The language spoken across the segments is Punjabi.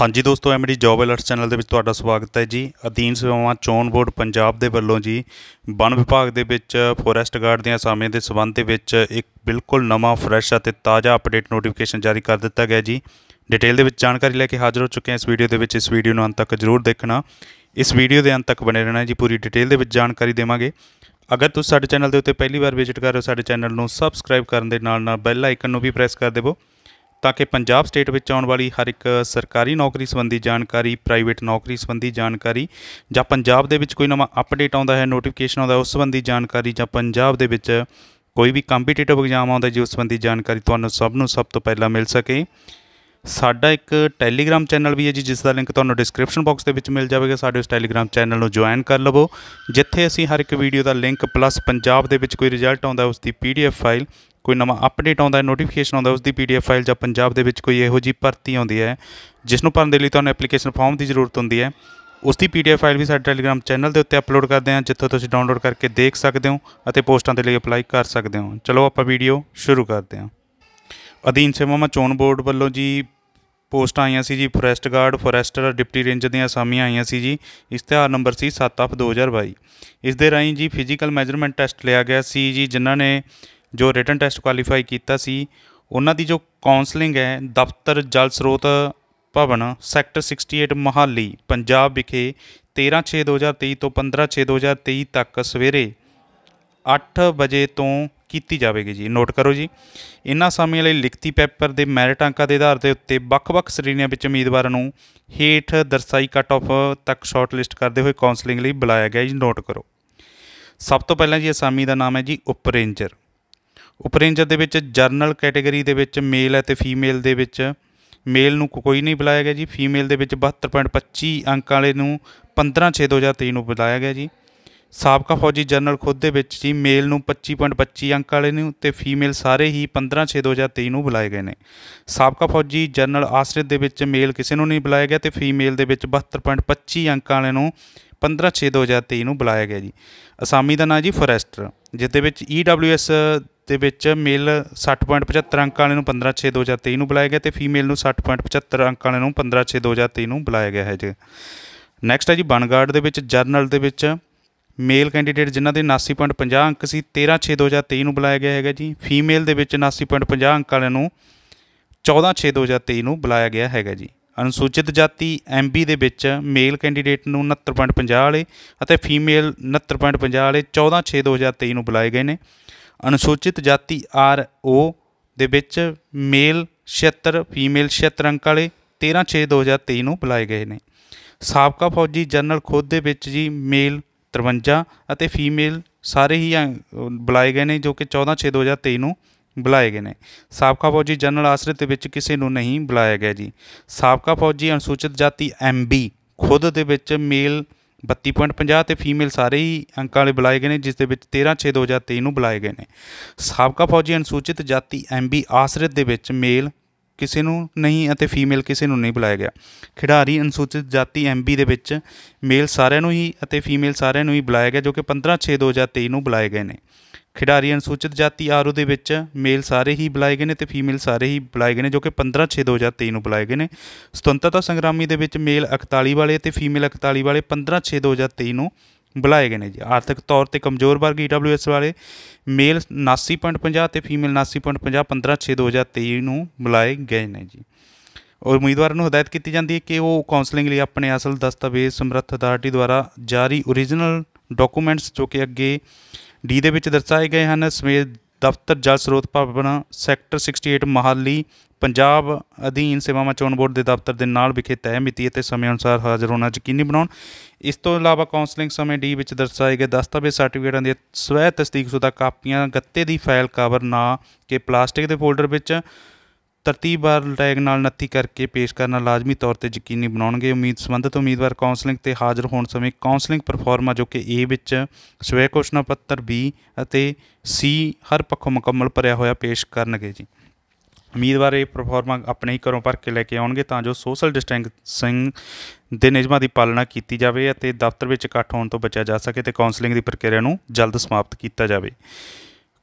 ਹਾਂਜੀ ਦੋਸਤੋ ਐਮਡੀ ਜੌਬ ਅਲਰਟਸ ਚੈਨਲ ਦੇ ਵਿੱਚ ਤੁਹਾਡਾ ਸਵਾਗਤ ਹੈ ਜੀ ਅਧੀਨ ਸੇਵਾਵਾਂ ਚੋਣ ਬੋਰਡ ਪੰਜਾਬ ਦੇ ਵੱਲੋਂ ਜੀ ਬਨ ਵਿਭਾਗ ਦੇ ਵਿੱਚ ਫੋਰੈਸਟ ਗਾਰਡ ਦੀਆਂ ਸਾਮੇ ਦੇ ਸਬੰਧ ਦੇ ਵਿੱਚ ਇੱਕ ਬਿਲਕੁਲ ਨਵਾਂ ਫਰੈਸ਼ ਅਤੇ ਤਾਜ਼ਾ ਅਪਡੇਟ ਨੋਟੀਫਿਕੇਸ਼ਨ ਜਾਰੀ ਕਰ ਦਿੱਤਾ ਗਿਆ ਜੀ ਡਿਟੇਲ ਦੇ ਵਿੱਚ ਜਾਣਕਾਰੀ ਲੈ ਕੇ ਹਾਜ਼ਰ ਹੋ ਚੁੱਕੇ ਹਾਂ ਇਸ ਵੀਡੀਓ ਦੇ ਵਿੱਚ ਇਸ ਵੀਡੀਓ ਨੂੰ ਅੰਤ ਤੱਕ ਜ਼ਰੂਰ ਦੇਖਣਾ ਇਸ ਵੀਡੀਓ ਦੇ ਅੰਤ ਤੱਕ ਬਣੇ ਰਹਿਣਾ ਜੀ ਪੂਰੀ ਡਿਟੇਲ ਦੇ ਵਿੱਚ ਜਾਣਕਾਰੀ ਦੇਵਾਂਗੇ ਅਗਰ ਤੁਸੀਂ ਸਾਡੇ ਚੈਨਲ ਦੇ ਉੱਤੇ ਪਹਿਲੀ ਵਾਰ ਵਿਜ਼ਿਟ ਕਰ ਰਹੇ ਹੋ ਸਾਡੇ ਚੈਨਲ ਨੂੰ ਸਬਸਕ੍ਰਾਈਬ ਕਰਨ ਦੇ ਨਾਲ ਨਾਲ ਬੈਲ ਆਈਕਨ ਨੂੰ ਵੀ ਪ੍ਰੈਸ ਕਰ ਦੇਵੋ ਤਾਂ ਕਿ ਪੰਜਾਬ ਸਟੇਟ ਵਿੱਚ ਆਉਣ ਵਾਲੀ ਹਰ ਇੱਕ ਸਰਕਾਰੀ ਨੌਕਰੀ ਸੰਬੰਧੀ ਜਾਣਕਾਰੀ ਪ੍ਰਾਈਵੇਟ ਨੌਕਰੀ ਸੰਬੰਧੀ ਜਾਣਕਾਰੀ ਜਾਂ ਪੰਜਾਬ ਦੇ ਵਿੱਚ ਕੋਈ ਨਵਾਂ ਅਪਡੇਟ ਆਉਂਦਾ ਹੈ ਨੋਟੀਫਿਕੇਸ਼ਨ ਆਉਂਦਾ ਉਸ ਸੰਬੰਧੀ ਜਾਣਕਾਰੀ ਜਾਂ ਪੰਜਾਬ ਦੇ ਵਿੱਚ ਕੋਈ ਵੀ ਕੰਪੀਟੀਟਿਵ ਐਗਜ਼ਾਮ ਆਉਂਦਾ ਜੀ ਉਸ ਸੰਬੰਧੀ ਜਾਣਕਾਰੀ ਤੁਹਾਨੂੰ ਸਭ ਨੂੰ ਸਭ ਤੋਂ ਪਹਿਲਾਂ ਮਿਲ ਸਕੇ ਸਾਡਾ ਇੱਕ ਟੈਲੀਗ੍ਰam ਚੈਨਲ ਵੀ ਹੈ ਜੀ ਜਿਸ ਦਾ ਲਿੰਕ ਤੁਹਾਨੂੰ ਡਿਸਕ੍ਰਿਪਸ਼ਨ ਬਾਕਸ ਦੇ ਵਿੱਚ ਮਿਲ ਜਾਵੇਗਾ ਸਾਡੇ ਉਸ ਟੈਲੀਗ੍ਰam ਚੈਨਲ ਨੂੰ ਜੁਆਇਨ ਕਰ ਲਵੋ ਜਿੱਥੇ ਅਸੀਂ ਹਰ ਇੱਕ ਵੀਡੀਓ ਦਾ ਲਿੰਕ ਪਲੱਸ ਪੰਜਾਬ ਦੇ ਵਿੱਚ ਕੋਈ ਰਿਜ਼ਲਟ ਆਉਂਦਾ ਉਸ ਦੀ ਪੀਡੀਐਫ ਫਾਈਲ ਕੋਈ ਨਵਾਂ ਅਪਡੇਟ ਆਉਂਦਾ ਹੈ ਨੋਟੀਫਿਕੇਸ਼ਨ ਆਉਂਦਾ ਉਸ ਦੀ ਪੀਡੀਐਫ ਫਾਈਲ ਜਾਂ ਪੰਜਾਬ ਦੇ ਵਿੱਚ ਕੋਈ ਇਹੋ ਜੀ ਭਰਤੀ ਆਉਂਦੀ ਹੈ ਜਿਸ ਨੂੰ ਭਰਨ ਦੇ ਲਈ ਤੁਹਾਨੂੰ ਐਪਲੀਕੇਸ਼ਨ ਫਾਰਮ ਦੀ ਜ਼ਰੂਰਤ ਹੁੰਦੀ ਹੈ ਉਸ ਦੀ ਪੀਡੀਐਫ ਫਾਈਲ ਵੀ ਸਾਡੇ ਟੈਲੀਗ੍ਰਾਮ ਚੈਨਲ ਦੇ ਉੱਤੇ ਅਪਲੋਡ ਕਰਦੇ ਹਾਂ ਜਿੱਥੋਂ ਤੁਸੀਂ ਡਾਊਨਲੋਡ ਕਰਕੇ ਦੇਖ ਸਕਦੇ ਹੋ ਅਤੇ ਪੋਸਟਾਂ ਦੇ ਲਈ ਅਪਲਾਈ ਕਰ ਸਕਦੇ ਹੋ ਚਲੋ ਆਪਾਂ ਵੀਡੀਓ ਸ਼ੁਰੂ ਕਰਦੇ ਹਾਂ ਅਧੀਨ ਸੇਵਾਵਾਂ ਚੋਣ ਬੋਰਡ ਵੱਲੋਂ ਜੀ ਪੋਸਟਾਂ ਆਈਆਂ ਸੀ ਜੀ forest guard forester deputy range ਦੀਆਂ ਅਸਾਮੀਆਂ ਆਈਆਂ ਸੀ ਜੀ ਇਸ਼ਤਿਹਾਰ ਨੰਬਰ ਸੀ 7/2022 ਇਸ ਦੇ ਰਾਈ ਜੀ ਫਿਜ਼ੀਕਲ ਮੈਜ਼ਰਮੈਂਟ ਟੈਸਟ ਲਿਆ ਗਿਆ ਸੀ ਜੀ ਜਿਨ੍ਹਾਂ ਨੇ ਜੋ ਰਿਟਨ ਟੈਸਟ ਕੁਆਲੀਫਾਈ ਕੀਤਾ ਸੀ ਉਹਨਾਂ ਦੀ ਜੋ ਕਾਉਂਸਲਿੰਗ ਹੈ ਦਫ਼ਤਰ ਜਲ ਸਰੋਤ ਭਵਨ ਸੈਕਟਰ 68 ਮਹਾਲੀ ਪੰਜਾਬ ਵਿਖੇ 13/6/2023 ਤੋਂ 15/6/2023 ਤੱਕ ਸਵੇਰੇ 8 ਵਜੇ ਤੋਂ ਕੀਤੀ ਜਾਵੇਗੀ ਜੀ ਨੋਟ ਕਰੋ ਜੀ ਇਨ੍ਹਾਂ ਸਮੇਂ ਲਈ ਲਿਖਤੀ ਪੇਪਰ ਦੇ ਮੈਰਿਟ ਅੰਕਾਂ ਦੇ ਆਧਾਰ ਤੇ ਉੱਤੇ ਵੱਖ-ਵੱਖ ਸ਼੍ਰੇਣੀਆਂ ਵਿੱਚ ਉਮੀਦਵਾਰਾਂ ਨੂੰ ਹੇਠ ਦਰਸਾਈ ਕੱਟ ਆਫ ਤੱਕ ਸ਼ਾਰਟ ਲਿਸਟ ਕਰਦੇ ਹੋਏ ਕਾਉਂਸਲਿੰਗ ਲਈ ਬੁਲਾਇਆ ਗਿਆ ਜੀ ਨੋਟ ਕਰੋ ਸਭ ਤੋਂ ਪਹਿਲਾਂ ਜੀ ਅਸਾਮੀ ਦਾ ਨਾਮ ਹੈ ਜੀ ਉਪਰੇਂਜਰ ਉਪਰੇਂਜ ਦੇ ਵਿੱਚ ਜਰਨਲ ਕੈਟਾਗਰੀ ਦੇ ਵਿੱਚ ਮੇਲ ਅਤੇ ਫੀਮੇਲ ਦੇ ਵਿੱਚ ਮੇਲ ਨੂੰ ਕੋਈ ਨਹੀਂ ਬੁਲਾਇਆ ਗਿਆ ਜੀ ਫੀਮੇਲ ਦੇ ਵਿੱਚ 72.25 ਅੰਕਾਂ ਵਾਲੇ ਨੂੰ 15/6/2023 ਨੂੰ ਬੁਲਾਇਆ ਗਿਆ ਜੀ ਸਾਬਕਾ ਫੌਜੀ ਜਰਨਲ ਖੁਦ ਦੇ ਵਿੱਚ ਜੀ ਮੇਲ ਨੂੰ 25.25 ਅੰਕ ਵਾਲੇ ਨੂੰ ਤੇ ਫੀਮੇਲ ਸਾਰੇ ਹੀ 15/6/2023 ਨੂੰ ਬੁਲਾਏ ਗਏ ਨੇ ਸਾਬਕਾ ਫੌਜੀ ਜਰਨਲ ਆਸਰਿਤ ਦੇ ਵਿੱਚ ਮੇਲ ਕਿਸੇ ਨੂੰ ਨਹੀਂ ਬੁਲਾਇਆ ਗਿਆ ਤੇ ਫੀਮੇਲ ਦੇ ਵਿੱਚ 72.25 ਅੰਕ ਵਾਲੇ ਨੂੰ 15/6/2023 ਨੂੰ ਬੁਲਾਇਆ ਗਿਆ ਜੀ ਅਸਾਮੀ ਦਾ ਨਾਂ ਜੀ ਫੋਰੈਸਟਰ ਜਿਸ e ਦੇ ਵਿੱਚ EWS ਦੇ ਵਿੱਚ ਮੇਲ 60.75 ਅੰਕਾਂ ਵਾਲੇ ਨੂੰ 15/6/2023 ਨੂੰ ਬੁਲਾਇਆ ਗਿਆ ਤੇ ਫੀਮੇਲ ਨੂੰ 60.75 ਅੰਕਾਂ ਵਾਲੇ ਨੂੰ 15/6/2023 ਨੂੰ ਬੁਲਾਇਆ ਗਿਆ ਹੈ ਜੀ ਨੈਕਸਟ ਹੈ ਜੀ ਬਨਗਾਰਡ ਦੇ ਵਿੱਚ ਜਰਨਲ ਦੇ ਵਿੱਚ ਮੇਲ ਕੈਂਡੀਡੇਟ ਜਿਨ੍ਹਾਂ ਦੇ 79.50 ਅੰਕ ਸੀ 13/6/2023 ਨੂੰ ਬੁਲਾਇਆ ਗਿਆ ਹੈਗਾ ਜੀ ਫੀਮੇਲ ਦੇ ਵਿੱਚ 79.50 ਅੰਕ ਵਾਲਿਆਂ ਨੂੰ 14/6/2023 ਨੂੰ ਬੁਲਾਇਆ ਗਿਆ ਹੈਗਾ ਜੀ ਅਨੁਸੂਚਿਤ ਜਾਤੀ ਐਮਬੀ ਦੇ ਵਿੱਚ ਮੇਲ ਕੈਂਡੀਡੇਟ ਨੂੰ 69.50 ਵਾਲੇ ਅਤੇ ਫੀਮੇਲ 69.50 ਵਾਲੇ 14/6/2023 ਨੂੰ ਬੁਲਾਏ ਗਏ ਨੇ ਅਨੁਸੂਚਿਤ ਜਾਤੀ ਆਰਓ ਦੇ ਵਿੱਚ ਮੇਲ 76 ਫੀਮੇਲ 76 ਅੰਕ ਵਾਲੇ 13/6/2023 ਨੂੰ ਬੁਲਾਏ ਗਏ ਨੇ ਸਾਬਕਾ ਫੌਜੀ ਜਨਰਲ ਖੁਦ ਦੇ ਵਿੱਚ ਜੀ ਮੇਲ 53 ਅਤੇ ਫੀਮੇਲ ਸਾਰੇ ਹੀ ਬੁਲਾਏ ਗਏ ਨੇ ਜੋ ਕਿ 14/6/2023 ਨੂੰ ਬੁਲਾਏ ਗਏ ਨੇ ਸਾਬਕਾ ਫੌਜੀ ਜਨਰਲ ਆਸਰੇ ਦੇ ਵਿੱਚ ਕਿਸੇ ਨੂੰ ਨਹੀਂ ਬੁਲਾਇਆ ਗਿਆ ਜੀ ਸਾਬਕਾ ਫੌਜੀ ਅਨੁਸੂਚਿਤ ਜਾਤੀ ਐਮਬੀ ਖੁਦ ਦੇ ਵਿੱਚ ਮੇਲ 32.50 ਤੇ ਫੀਮੇਲ ਸਾਰੇ ਹੀ ਅੰਕਾਂ ਵਾਲੇ ਬੁਲਾਏ ਗਏ ਨੇ ਜਿਸ ਦੇ ਵਿੱਚ 13/6/2023 ਨੂੰ ਬੁਲਾਏ ਗਏ ਨੇ ਸਾਬਕਾ ਫੌਜੀ ਅਨੁਸੂਚਿਤ ਜਾਤੀ ਐਮਬੀ ਆਸਰੇ ਦੇ ਵਿੱਚ ਮੇਲ ਕਿਸੇ ਨੂੰ ਨਹੀਂ ਅਤੇ ਫੀਮੇਲ ਕਿਸੇ ਨੂੰ ਨਹੀਂ ਬੁਲਾਇਆ ਗਿਆ ਖਿਡਾਰੀ ਅਨੁਸੂਚਿਤ ਜਾਤੀ ਐਮਬੀ ਦੇ ਵਿੱਚ ਮੇਲ ਸਾਰਿਆਂ ਨੂੰ ਹੀ ਅਤੇ ਫੀਮੇਲ ਸਾਰਿਆਂ ਨੂੰ ਹੀ ਬੁਲਾਇਆ ਗਿਆ ਜੋ ਕਿ 15/6/2023 ਨੂੰ ਬੁਲਾਏ ਗਏ ਨੇ ਖਿਡਾਰੀ ਅਨੁਸੂਚਿਤ ਜਾਤੀ ਆਰਓ ਦੇ ਵਿੱਚ ਮੇਲ ਸਾਰੇ ਹੀ ਬੁਲਾਏ ਗਏ ਨੇ ਤੇ ਫੀਮੇਲ ਸਾਰੇ ਹੀ ਬੁਲਾਏ ਗਏ ਨੇ ਜੋ ਕਿ 15 6 2023 ਨੂੰ ਬੁਲਾਏ ਗਏ ਨੇ ਸੁਤੰਤਰਤਾ ਸੰਗਰਾਮੀ ਦੇ ਵਿੱਚ ਮੇਲ 41 ਵਾਲੇ ਤੇ ਫੀਮੇਲ 41 ਵਾਲੇ 15 6 2023 ਨੂੰ ਬੁਲਾਏ ਗਏ ਨੇ ਜੀ ਆਰਥਿਕ ਤੌਰ ਤੇ ਕਮਜ਼ੋਰ ਵਰਗ ਈਡਬਲਯੂਐਸ ਵਾਲੇ ਮੇਲ 79.50 ਤੇ ਫੀਮੇਲ 79.50 15 6 2023 ਨੂੰ ਬੁਲਾਏ ਗਏ ਨੇ ਜੀ ਔਰ ਉਮੀਦਵਾਰ ਨੂੰ ਹਦਾਇਤ ਕੀਤੀ ਜਾਂਦੀ ਹੈ ਕਿ ਉਹ ਕਾਉਂਸਲਿੰਗ ਲਈ ਆਪਣੇ ਅਸਲ ਦਸਤਾਵੇਜ਼ ਸਮਰੱਥ ਅਥਾਰਟੀ ਦੁਆਰਾ ਜਾਰੀ origignal ਡਾਕੂਮੈਂਟਸ ਜੋ ਕਿ ਅੱਗੇ ਡੀ ਦੇ ਵਿੱਚ ਦਰਸਾਏ ਗਏ ਹਨ ਸਮੇਤ ਦਫ਼ਤਰ ਜਲ ਸਰੋਤ ਭਵਨ ਸੈਕਟਰ 68 ਮਹਾਲੀ ਪੰਜਾਬ ਅਧੀਨ ਸੇਵਾਵਾਂ ਚੋਣ ਬੋਰਡ ਦੇ ਦਫ਼ਤਰ ਦੇ ਨਾਲ ਵਿਖੇ ਤੈਅ ਮਿਤੀ ਅਤੇ ਸਮੇਂ ਅਨੁਸਾਰ ਹਾਜ਼ਰ ਹੋਣਾ ਯਕੀਨੀ ਬਣਾਉਣ ਇਸ ਤੋਂ ਇਲਾਵਾ ਕਾਉਂਸਲਿੰਗ ਸਮੇਂ ਡੀ ਵਿੱਚ ਦਰਸਾਏ ਗਏ ਦਸਤਾਵੇਜ਼ ਸਰਟੀਫਿਕੇਟਾਂ ਦੀ ਸਵੈ ਤਸਦੀਕਸ਼ੁਦਾ ਕਾਪੀਆਂ ਗੱਤੇ ਦੀ ਫਾਈਲ ਕਵਰ ਨਾ ਕਿ ਪਲਾਸਟਿਕ ਦੇ ਫੋਲਡਰ ਵਿੱਚ ਤਰਤੀਬ ਤਰਤੀਬਵਾਰ ਟੈਗ ਨਾਲ ਨੱਤੀ ਕਰਕੇ ਪੇਸ਼ ਕਰਨਾ ਲਾਜ਼ਮੀ ਤੌਰ ਤੇ ਯਕੀਨੀ ਬਣਾਉਣਗੇ ਉਮੀਦ ਸੰਬੰਧਤ ਉਮੀਦਵਾਰ ਕਾਉਂਸਲਿੰਗ ਤੇ ਹਾਜ਼ਰ ਹੋਣ ਸਮੇਂ ਕਾਉਂਸਲਿੰਗ ਪਰਫਾਰਮਾ ਜੋ ਕਿ ਏ ਵਿੱਚ ਸਵੈ ਘੋਸ਼ਣਾ ਪੱਤਰ ਬੀ ਅਤੇ ਸੀ ਹਰ ਪੱਖੋਂ ਮੁਕੰਮਲ ਭਰਿਆ ਹੋਇਆ ਪੇਸ਼ ਕਰਨਗੇ ਜੀ ਉਮੀਦਵਾਰ ਇਹ ਪਰਫਾਰਮਾ ਆਪਣੇ ਹੀ ਘਰੋਂ ਭਰ ਕੇ ਲੈ ਕੇ ਆਉਣਗੇ ਤਾਂ ਜੋ ਸੋਸ਼ਲ ਡਿਸਟੈਂਸਿੰਗ ਦੇ ਨਿਯਮਾਂ ਦੀ ਪਾਲਣਾ ਕੀਤੀ ਜਾਵੇ ਅਤੇ ਦਫ਼ਤਰ ਵਿੱਚ ਇਕੱਠ ਹੋਣ ਤੋਂ ਬਚਿਆ ਜਾ ਸਕੇ ਤੇ ਕਾਉਂਸਲਿੰਗ ਦੀ ਪ੍ਰਕਿਰਿਆ ਨੂੰ ਜਲਦ ਸਮਾਪਤ ਕੀਤਾ ਜਾਵੇ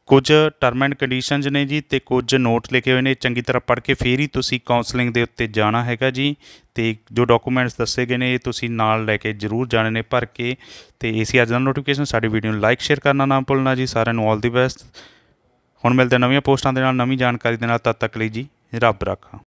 ਕੁਝ ਟਰਮ ਐਂਡ ਕੰਡੀਸ਼ਨਸ ਨੇ ਜੀ ਤੇ ਕੁਝ ਨੋਟ ਲਿਖੇ ਹੋਏ ਨੇ ਚੰਗੀ ਤਰ੍ਹਾਂ ਪੜ੍ਹ ਕੇ ਫੇਰ ਹੀ ਤੁਸੀਂ ਕਾਉਂਸਲਿੰਗ ਦੇ ਉੱਤੇ ਜਾਣਾ ਹੈਗਾ ਜੀ ਤੇ ਜੋ ਡਾਕੂਮੈਂਟਸ ਦੱਸੇ ਗਏ ਨੇ ਇਹ ਤੁਸੀਂ ਨਾਲ ਲੈ ਕੇ ਜ਼ਰੂਰ ਜਾਣੇ ਨੇ ਭਰ ਕੇ ਤੇ ਏਸੀ ਅੱਜ ਦਾ ਨੋਟੀਫਿਕੇਸ਼ਨ ਸਾਡੀ ਵੀਡੀਓ ਨੂੰ ਲਾਈਕ ਸ਼ੇਅਰ ਕਰਨਾ ਨਾ ਭੁੱਲਣਾ ਜੀ ਸਾਰਿਆਂ ਨੂੰ ਆਲ ਦੀ ਬੈਸਟ ਹੁਣ ਮਿਲਦੇ ਨਵੀਆਂ ਪੋਸਟਾਂ ਦੇ ਨਾਲ ਨਵੀਂ ਜਾਣਕਾਰੀ ਦੇ ਨਾਲ ਤਦ ਤੱਕ ਲਈ ਜੀ ਰੱਬ ਰੱਖਾ